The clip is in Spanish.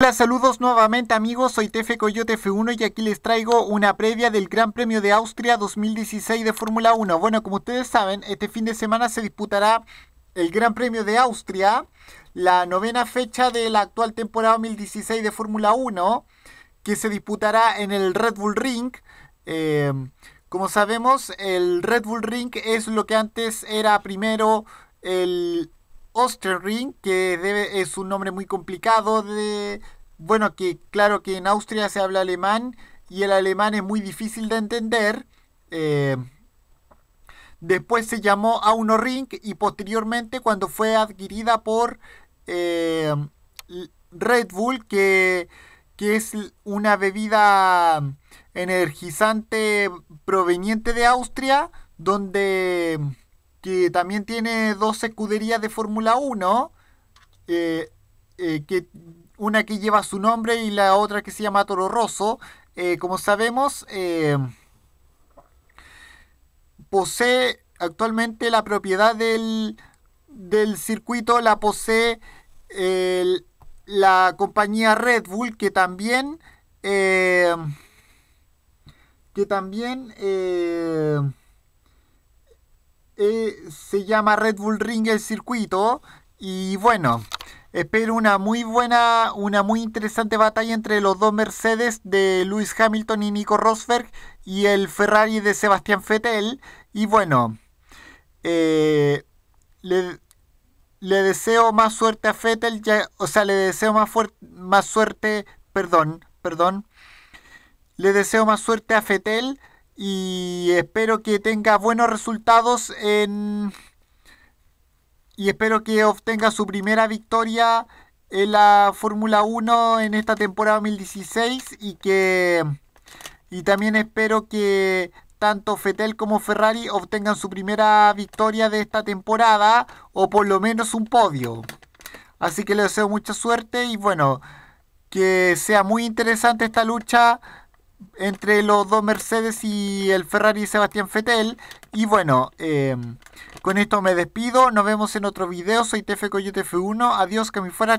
Hola, saludos nuevamente amigos, soy Tefe Coyote F1 y aquí les traigo una previa del Gran Premio de Austria 2016 de Fórmula 1. Bueno, como ustedes saben, este fin de semana se disputará el Gran Premio de Austria, la novena fecha de la actual temporada 2016 de Fórmula 1, que se disputará en el Red Bull Ring. Eh, como sabemos, el Red Bull Ring es lo que antes era primero el Osterring, que debe, es un nombre muy complicado de... Bueno, que claro que en Austria se habla alemán y el alemán es muy difícil de entender. Eh, después se llamó Ring y posteriormente cuando fue adquirida por eh, Red Bull, que, que es una bebida energizante proveniente de Austria, donde que también tiene dos escuderías de Fórmula 1, eh, eh, que una que lleva su nombre y la otra que se llama Toro Rosso. Eh, como sabemos, posee actualmente la propiedad del, circuito, la posee la compañía Red Bull, que también... que también eh, se llama Red Bull Ring el circuito. Y bueno, espero una muy buena, una muy interesante batalla entre los dos Mercedes de Lewis Hamilton y Nico Rosberg y el Ferrari de Sebastián Vettel. Y bueno, eh, le, deseo más suerte a Vettel, o sea, le deseo más, más suerte, perdón, perdón, le deseo más suerte a Vettel y espero que tenga buenos resultados en y espero que obtenga su primera victoria en la Fórmula 1 en esta temporada 2016 y que y también espero que tanto Fetel como Ferrari obtengan su primera victoria de esta temporada o por lo menos un podio. Así que les deseo mucha suerte y bueno, que sea muy interesante esta lucha entre los dos Mercedes y el Ferrari Sebastián Fettel Y bueno, em, con esto me despido. Nos vemos en otro video. Soy TF Coyote F1. Adiós, que me fuera.